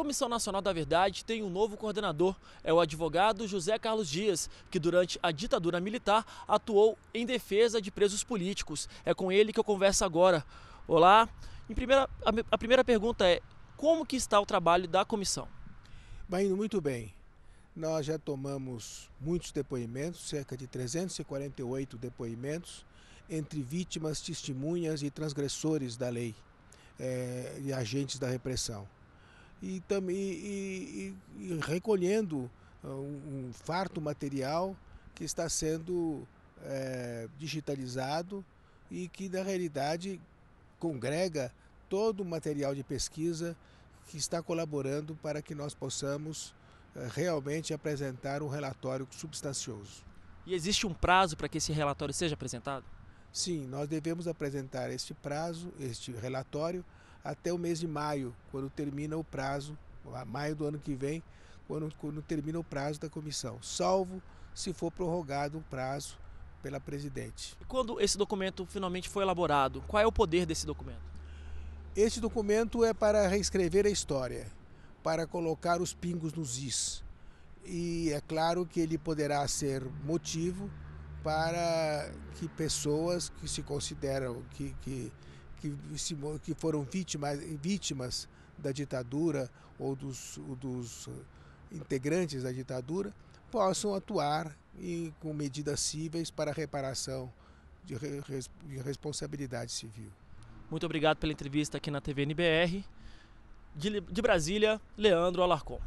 Comissão Nacional da Verdade tem um novo coordenador. É o advogado José Carlos Dias, que durante a ditadura militar atuou em defesa de presos políticos. É com ele que eu converso agora. Olá. Em primeira, a primeira pergunta é: como que está o trabalho da comissão? Vai indo muito bem. Nós já tomamos muitos depoimentos, cerca de 348 depoimentos, entre vítimas, testemunhas e transgressores da lei é, e agentes da repressão e, também e, e, e recolhendo ah, um, um, farto material que está sendo é, digitalizado e que, na realidade, congrega todo o material de pesquisa que está colaborando para que nós possamos é, realmente apresentar um relatório substancioso. E existe um prazo para que esse relatório seja apresentado? Sim, nós devemos apresentar este prazo, este relatório, até o mês de maio, quando termina o prazo, maio do ano que vem, quando, quando termina o prazo da comissão, salvo se for prorrogado o prazo pela presidente. E quando esse documento finalmente foi elaborado, qual é o poder desse documento? Esse documento é para reescrever a história, para colocar os pingos nos is. E é claro que ele poderá ser motivo para que pessoas que se consideram que, que que, se, que foram vítimas, vítimas da ditadura ou dos, dos eh, integrantes da ditadura possam atuar e, com medidas cíveis para reparação de, de responsabilidade civil. Muito obrigado pela entrevista aqui na TV NBR. De, de Brasília, Leandro Alarcon.